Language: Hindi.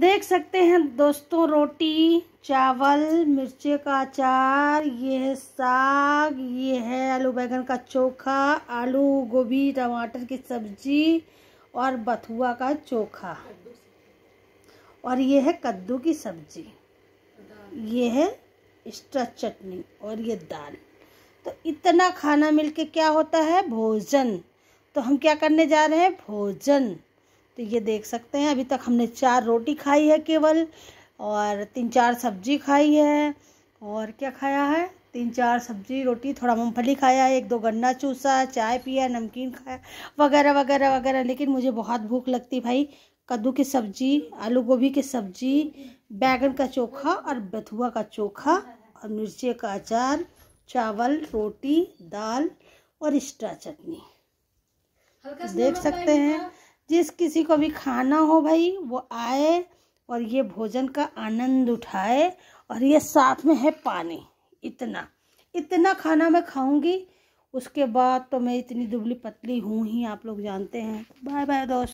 देख सकते हैं दोस्तों रोटी चावल मिर्चे का अचार ये है साग ये है आलू बैंगन का चोखा आलू गोभी टमाटर की सब्जी और बथुआ का चोखा और ये है कद्दू की सब्जी ये है एक्स्ट्रा चटनी और ये दाल तो इतना खाना मिलके क्या होता है भोजन तो हम क्या करने जा रहे हैं भोजन तो ये देख सकते हैं अभी तक हमने चार रोटी खाई है केवल और तीन चार सब्जी खाई है और क्या खाया है तीन चार सब्जी रोटी थोड़ा मूँगफली खाया एक दो गन्ना चूसा चाय पिया नमकीन खाया वगैरह वगैरह वगैरह लेकिन मुझे बहुत भूख लगती भाई कद्दू की सब्जी आलू गोभी की सब्जी बैगन का चोखा और बथुआ का चोखा और मिर्चे का अचार चावल रोटी दाल और इस्ट्रा चटनी देख सकते हैं जिस किसी को भी खाना हो भाई वो आए और ये भोजन का आनंद उठाए और ये साथ में है पानी इतना इतना खाना मैं खाऊंगी उसके बाद तो मैं इतनी दुबली पतली हूँ ही आप लोग जानते हैं बाय बाय दोस्त